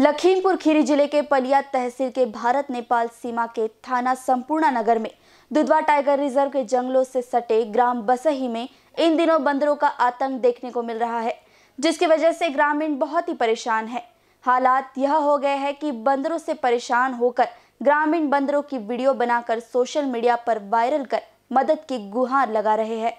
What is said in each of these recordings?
लखीमपुर खीरी जिले के पलिया तहसील के भारत नेपाल सीमा के थाना संपूर्णा नगर में दुधवा टाइगर रिजर्व के जंगलों से सटे ग्राम बसही में इन दिनों बंदरों का आतंक देखने को मिल रहा है जिसकी वजह से ग्रामीण बहुत ही परेशान है हालात यह हो गए है कि बंदरों से परेशान होकर ग्रामीण बंदरों की वीडियो बनाकर सोशल मीडिया पर वायरल कर मदद की गुहार लगा रहे हैं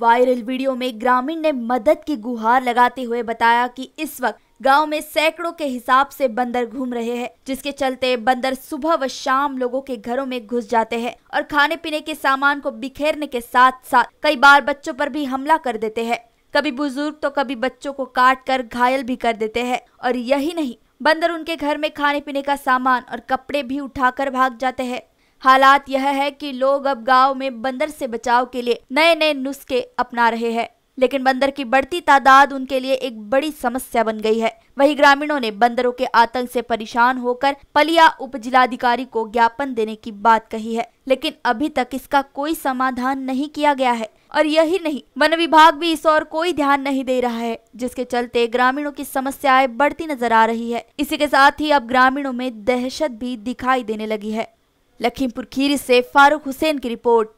वायरल वीडियो में ग्रामीण ने मदद की गुहार लगाते हुए बताया कि इस वक्त गांव में सैकड़ों के हिसाब से बंदर घूम रहे हैं जिसके चलते बंदर सुबह व शाम लोगों के घरों में घुस जाते हैं और खाने पीने के सामान को बिखेरने के साथ साथ कई बार बच्चों पर भी हमला कर देते हैं कभी बुजुर्ग तो कभी बच्चों को काट कर घायल भी कर देते हैं और यही नहीं बंदर उनके घर में खाने पीने का सामान और कपड़े भी उठाकर भाग जाते हैं हालात यह है कि लोग अब गांव में बंदर से बचाव के लिए नए नए नुस्खे अपना रहे हैं लेकिन बंदर की बढ़ती तादाद उनके लिए एक बड़ी समस्या बन गई है वही ग्रामीणों ने बंदरों के आतंक से परेशान होकर पलिया उपजिलाधिकारी को ज्ञापन देने की बात कही है लेकिन अभी तक इसका कोई समाधान नहीं किया गया है और यही नहीं वन विभाग भी इस ओर कोई ध्यान नहीं दे रहा है जिसके चलते ग्रामीणों की समस्याएं बढ़ती नजर आ रही है इसी के साथ ही अब ग्रामीणों में दहशत भी दिखाई देने लगी है लखीमपुर खीरी से फारूक हुसैन की रिपोर्ट